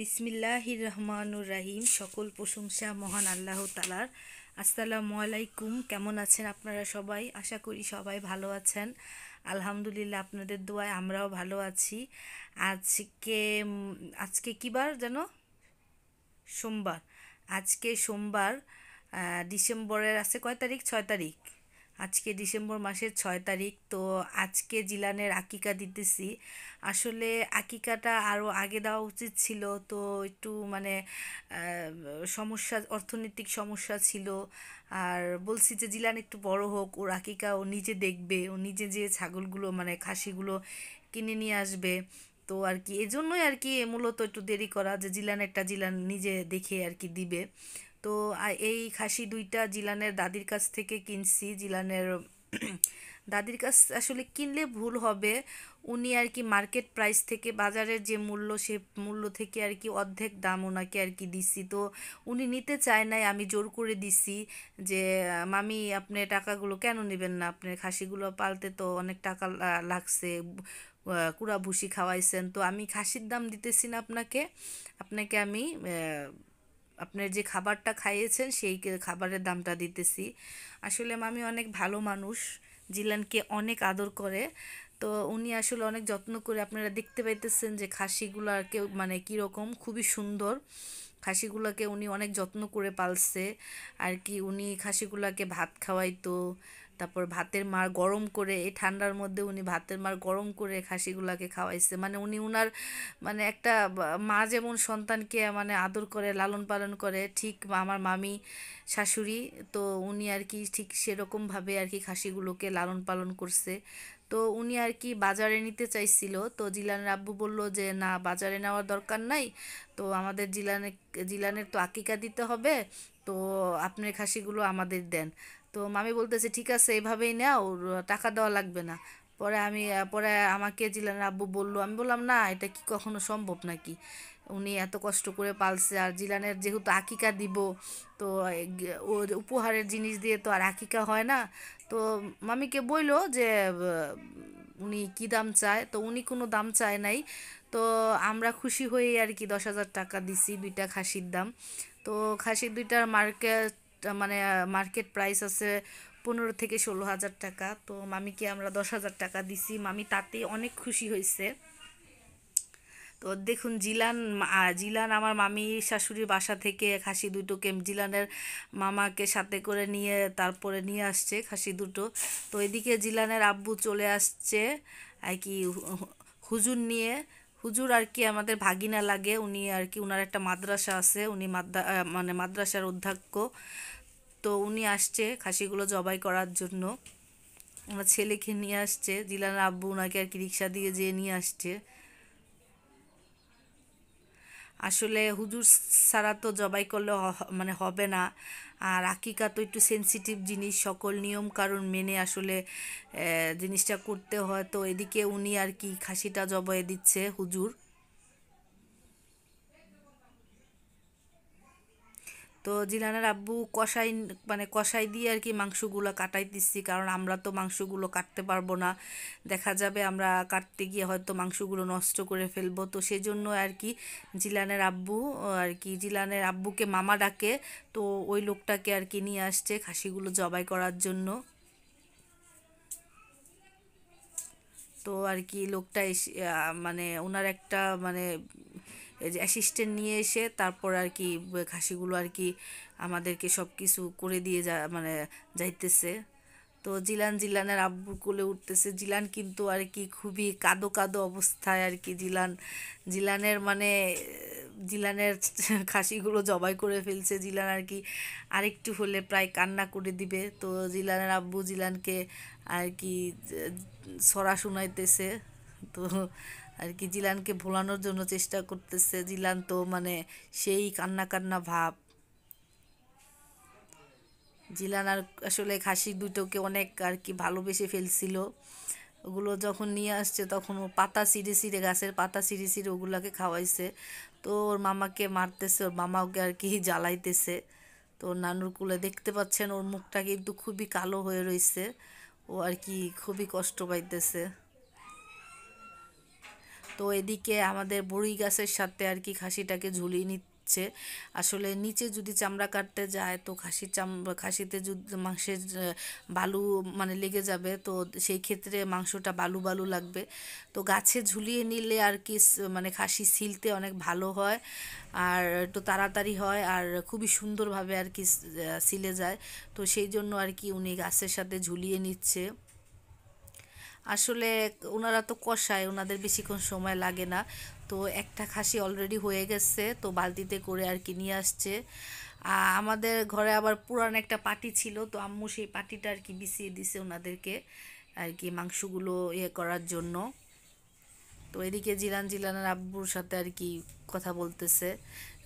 বিসমিল্লাহির রহমানুর রাহিম সকল প্রশংসা মহান আল্লাহ তালার আসসালামু আলাইকুম কেমন আছেন আপনারা সবাই আশা করি সবাই ভালো আছেন আলহামদুলিল্লাহ আপনাদের দোয়ায় আমরাও ভালো আছি আজকে আজকে কিবার যেন সোমবার আজকে সোমবার ডিসেম্বরের আছে কয় তারিখ ছয় তারিখ আজকে ডিসেম্বর মাসের ছয় তারিখ তো আজকে জিলানের আকিকা দিতেছি আসলে আকিকাটা আরও আগে দেওয়া উচিত ছিল তো একটু মানে সমস্যা অর্থনৈতিক সমস্যা ছিল আর বলছি যে জিলান একটু বড় হোক ওর আকিকা ও নিজে দেখবে ও নিজে যে ছাগলগুলো মানে খাসিগুলো কিনে নিয়ে আসবে তো আর কি এজন্যই আর কি মূলত একটু দেরি করা যে জিলান একটা জিলান নিজে দেখে আর কি দিবে তো এই খাসি দুইটা জিলানের দাদির কাছ থেকে কিনছি জিলানের দাদির কাছ আসলে কিনলে ভুল হবে উনি আর কি মার্কেট প্রাইস থেকে বাজারের যে মূল্য সে মূল্য থেকে আর কি অর্ধেক দাম ওনাকে আর কি দিছি তো উনি নিতে চায় নাই আমি জোর করে দিছি যে মামি আপনি টাকাগুলো কেন নেবেন না আপনার খাসিগুলো পালতে তো অনেক টাকা লাগছে কুড়া ভুসি খাওয়াইছেন তো আমি খাসির দাম দিতেছি না আপনাকে আপনাকে আমি আপনার যে খাবারটা খাইয়েছেন সেই খাবারের দামটা দিতেছি আসলে মামি অনেক ভালো মানুষ জিলানকে অনেক আদর করে তো উনি আসলে অনেক যত্ন করে আপনারা দেখতে পাইতেছেন যে কেউ মানে কীরকম খুবই সুন্দর খাসিগুলাকে উনি অনেক যত্ন করে পালছে আর কি উনি খাসিগুলাকে ভাত খাওয়াইতো তারপর ভাতের মার গরম করে এই ঠান্ডার মধ্যে উনি ভাতের মার গরম করে খাসিগুলাকে খাওয়াইছে মানে উনি উনার মানে একটা মা যেমন সন্তানকে মানে আদর করে লালন পালন করে ঠিক আমার মামি শাশুড়ি তো উনি আর কি ঠিক সেরকমভাবে আর কি খাসিগুলোকে লালন পালন করছে তো উনি আর কি বাজারে নিতে চাইছিল তো জিলানের আব্বু বলল যে না বাজারে নেওয়ার দরকার নাই তো আমাদের জিলানে জিলানের তো আকিকা দিতে হবে তো আপনার খাসিগুলো আমাদের দেন তো মামি বলতেছে ঠিক আছে এভাবেই নাও টাকা দেওয়া লাগবে না পরে আমি পরে আমাকে জিলান আব্বু বললো আমি বললাম না এটা কি কখনো সম্ভব নাকি উনি এত কষ্ট করে পালছে আর জিলানের যেহেতু আকিকা দিব তো উপহারের জিনিস দিয়ে তো আর আকিকা হয় না তো মামিকে বইলো যে উনি কি দাম চায় তো উনি কোনো দাম চায় নাই তো আমরা খুশি হয়ে আর কি দশ হাজার টাকা দিছি দুইটা খাসির দাম তো খাসির দুইটার মার্কেট মানে মার্কেট প্রাইস আছে পনেরো থেকে ষোলো হাজার টাকা তো মামিকে আমরা দশ হাজার টাকা দিছি মামি তাতে অনেক খুশি হয়েছে তো দেখুন জিলান জিলান আমার মামি শাশুড়ির বাসা থেকে খাসি দুটোকে জিলানের মামাকে সাথে করে নিয়ে তারপরে নিয়ে আসছে খাসি দুটো তো এদিকে জিলানের আব্বু চলে আসছে আর কি হুজুর নিয়ে হুজুর আর কি আমাদের ভাগিনা লাগে উনি আর কি ওনার একটা মাদ্রাসা আছে উনি মাদ্রা মানে মাদ্রাসার অধ্যক্ষ তো উনি আসছে খাসিগুলো জবাই করার জন্য ওনার ছেলেকে নিয়ে আসছে দিলান আব্বু ওনাকে আর কি রিক্সা দিয়ে যেয়ে নিয়ে আসছে আসলে হুজুর ছাড়া তো জবাই করলে মানে হবে না আর আকিকা তো একটু সেন্সিটিভ জিনিস সকল নিয়ম কারণ মেনে আসলে জিনিসটা করতে হয় তো এদিকে উনি আর কি খাসিটা জবাই দিচ্ছে হুজুর তো জিলানার আব্বু কষাই মানে কষাই দিয়ে আর কি মাংসগুলো কাটাই দিচ্ছি কারণ আমরা তো মাংসগুলো কাটতে পারবো না দেখা যাবে আমরা কাটতে গিয়ে হয়তো মাংসগুলো নষ্ট করে ফেলবো তো সেজন্য আর কি জিলানের আব্বু আর কি জিলানের আব্বুকে মামা ডাকে তো ওই লোকটাকে আর কি নিয়ে আসছে খাসিগুলো জবাই করার জন্য তো আর কি লোকটা মানে ওনার একটা মানে এই যে অ্যাসিস্ট্যান্ট নিয়ে এসে তারপর আর কি খাসিগুলো আর কি আমাদেরকে সব কিছু করে দিয়ে যা মানে যাইতেছে তো জিলান জিলানের আব্বু কোলে উঠতেছে জিলান কিন্তু আর কি খুবই কাদো কাদো অবস্থায় আর কি জিলান জিলানের মানে জিলানের খাসিগুলো জবাই করে ফেলছে জিলান আর কি আরেকটু হলে প্রায় কান্না করে দিবে তো জিলানের আব্বু জিলানকে আর কি সরা শোনাইতেছে তো আর কি জিলানকে ভোলানোর জন্য চেষ্টা করতেছে জিলান তো মানে সেই কান্না কান্না ভাব জিলান আর আসলে খাসি দুটোকে অনেক আর কি ভালোবেসে ফেলছিল ওগুলো যখন নিয়ে আসছে তখন ও পাতা সিঁড়ে সিঁড়ে গাছের পাতা সিঁড়ে সিঁড়ে ওগুলোকে খাওয়াইছে তো ওর মামাকে মারতেছে ওর মামা ওকে আর কি জ্বালাইতেছে তো ওর নানুর কুলে দেখতে পাচ্ছেন ওর মুখটা কিন্তু খুবই কালো হয়ে রয়েছে ও আর কি খুবই কষ্ট পাইতেছে তো এদিকে আমাদের বড়ি গাছের সাথে আর কি খাসিটাকে ঝুলিয়ে নিচ্ছে আসলে নিচে যদি চামড়া কাটতে যায় তো খাসির চাম খাসিতে যদি মাংসের বালু মানে লেগে যাবে তো সেই ক্ষেত্রে মাংসটা বালু বালু লাগবে তো গাছে ঝুলিয়ে নিলে আর কি মানে খাসি সিলতে অনেক ভালো হয় আর একটু তাড়াতাড়ি হয় আর খুবই সুন্দরভাবে আর কি সিলে যায় তো সেই জন্য আর কি উনি গাছের সাথে ঝুলিয়ে নিচ্ছে আসলে ওনারা তো কষায় ওনাদের বেশিক্ষণ সময় লাগে না তো একটা খাসি অলরেডি হয়ে গেছে তো বালতিতে করে আর কি নিয়ে আসছে আমাদের ঘরে আবার পুরান একটা পাটি ছিল তো আম্মু সেই পাটিটা আর কি বিছিয়ে দিছে ওনাদেরকে আর কি মাংসগুলো ইয়ে করার জন্য তো এদিকে জিলান জিলানের আব্বুর সাথে আর কি কথা বলতেছে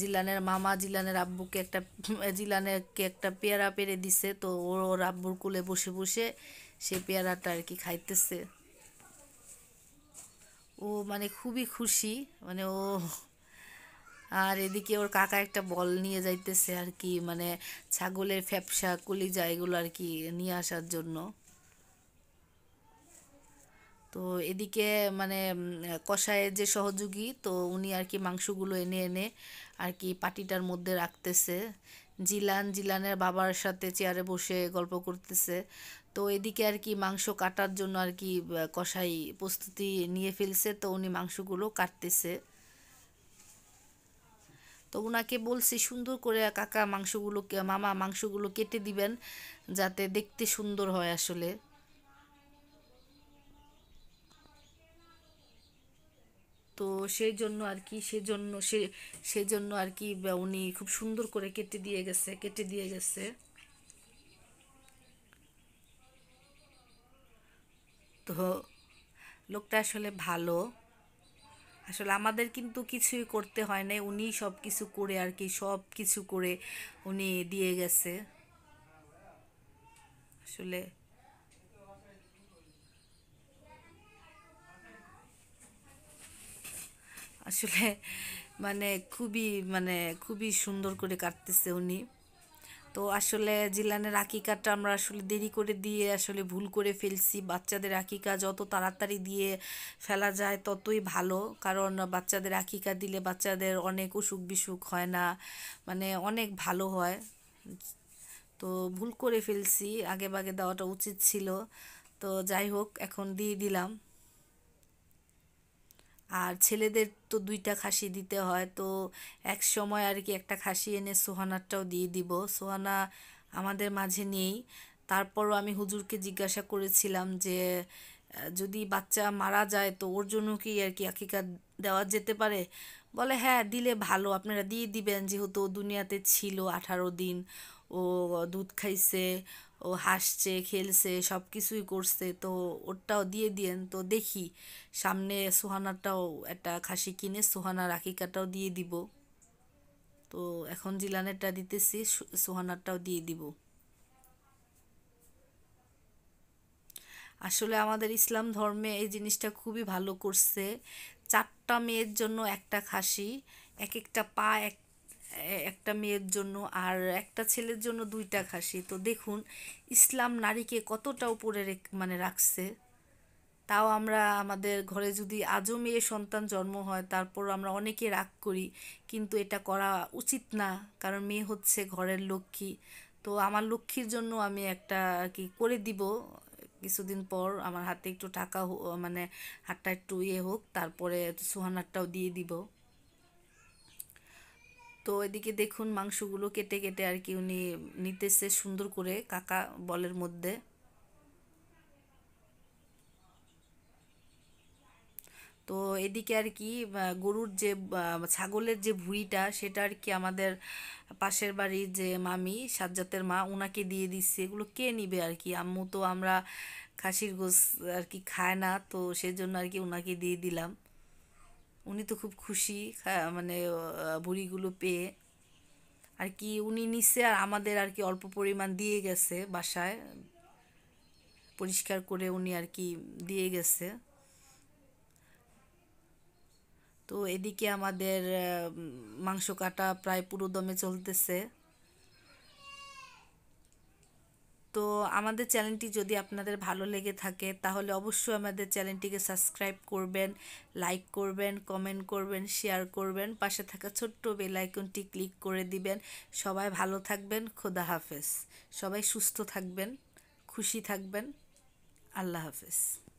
জিলানের মামা জিলানের আব্বুকে একটা জিলানেরকে একটা পেয়ারা পেরে দিছে তো ওর আব্বুর কুলে বসে বসে সে পেয়ারাটা আর কি খাইতেছে ও মানে খুবই খুশি মানে ও আর এদিকে ওর কাকা একটা বল নিয়ে যাইতেছে আর কি মানে ছাগলের ফ্যাপসা কলিজা এগুলো আর কি নিয়ে আসার জন্য তো এদিকে মানে কষায়ের যে সহযোগী তো উনি আর কি মাংসগুলো এনে এনে আর কি পাটিটার মধ্যে রাখতেছে জিলান জিলানের বাবার সাথে চেয়ারে বসে গল্প করতেছে তো এদিকে আর কি মাংস কাটার জন্য আর কি কষাই প্রস্তুতি নিয়ে ফেলছে তো উনি মাংসগুলো কাটতেছে তো ওনাকে বলছি সুন্দর করে কাকা মাংসগুলো মামা মাংসগুলো কেটে দিবেন যাতে দেখতে সুন্দর হয় আসলে তো সেই জন্য আর কি সেজন্য সে সেজন্য আর কি উনি খুব সুন্দর করে কেটে দিয়ে গেছে কেটে দিয়ে গেছে তো লোকটা আসলে ভালো আসলে আমাদের কিন্তু কিছুই করতে হয় না উনি সব কিছু করে আর কি সব কিছু করে উনি দিয়ে গেছে আসলে আসলে মানে খুবই মানে খুবই সুন্দর করে কাটতেছে উনি তো আসলে জিলানের আকিকাটা আমরা আসলে দেরি করে দিয়ে আসলে ভুল করে ফেলছি বাচ্চাদের আকিকা যত তাড়াতাড়ি দিয়ে ফেলা যায় ততই ভালো কারণ বাচ্চাদের আকিকা দিলে বাচ্চাদের অনেক অসুখ বিসুখ হয় না মানে অনেক ভালো হয় তো ভুল করে ফেলছি আগে বাগে দেওয়াটা উচিত ছিল তো যাই হোক এখন দিয়ে দিলাম আর ছেলেদের তো দুইটা খাসি দিতে হয় তো এক সময় আর কি একটা খাসি এনে সোহানারটাও দিয়ে দিব সোহানা আমাদের মাঝে নেই তারপরও আমি হুজুরকে জিজ্ঞাসা করেছিলাম যে যদি বাচ্চা মারা যায় তো ওর জন্য কি আর কি আকিকা দেওয়া যেতে পারে বলে হ্যাঁ দিলে ভালো আপনারা দিয়ে দিবেন যেহেতু দুনিয়াতে ছিল আঠারো দিন ও দুধ খাইছে ও হাসছে খেলছে সব কিছুই করছে তো ওরটাও দিয়ে দিয়েন তো দেখি সামনে সোহানাটাও একটা খাসি কিনে সোহানার আকিকাটাও দিয়ে দিব তো এখন জিলানেরটা দিতেছি সোহানাটাও দিয়ে দিব আসলে আমাদের ইসলাম ধর্মে এই জিনিসটা খুবই ভালো করছে চারটা মেয়ের জন্য একটা খাসি এক একটা পা এক একটা মেয়ের জন্য আর একটা ছেলের জন্য দুইটা খাসি তো দেখুন ইসলাম নারীকে কতটা উপরে মানে রাখছে তাও আমরা আমাদের ঘরে যদি আজও মেয়ে সন্তান জন্ম হয় তারপর আমরা অনেকে রাগ করি কিন্তু এটা করা উচিত না কারণ মেয়ে হচ্ছে ঘরের লক্ষ্মী তো আমার লক্ষ্মীর জন্য আমি একটা কি করে দিব কিছুদিন পর আমার হাতে একটু টাকা মানে হাতটা একটু ইয়ে হোক তারপরে সোহানারটাও দিয়ে দিব তো এদিকে দেখুন মাংসগুলো কেটে কেটে আর কি উনি নিতেছে সুন্দর করে কাকা বলের মধ্যে তো এদিকে আর কি গরুর যে ছাগলের যে ভুঁড়িটা সেটা আর কি আমাদের পাশের বাড়ির যে মামি সাজ্জাতের মা ওনাকে দিয়ে দিচ্ছে এগুলো কে নিবে আর কি আম্মু তো আমরা খাসির গোস আর কি খায় না তো সেজন্য আর কি ওনাকে দিয়ে দিলাম উনি তো খুব খুশি হ্যাঁ, মানে বুড়িগুলো পেয়ে আর কি উনি নিচে আর আমাদের আর কি অল্প পরিমাণ দিয়ে গেছে বাসায় পরিষ্কার করে উনি আর কি দিয়ে গেছে তো এদিকে আমাদের মাংস কাটা প্রায় পুরো দমে চলতেছে তো আমাদের চ্যানেলটি যদি আপনাদের ভালো লেগে থাকে তাহলে অবশ্যই আমাদের চ্যানেলটিকে সাবস্ক্রাইব করবেন লাইক করবেন কমেন্ট করবেন শেয়ার করবেন পাশে থাকা ছোট্ট বেলাইকনটি ক্লিক করে দিবেন সবাই ভালো থাকবেন খোদা হাফেজ সবাই সুস্থ থাকবেন খুশি থাকবেন আল্লাহ হাফেজ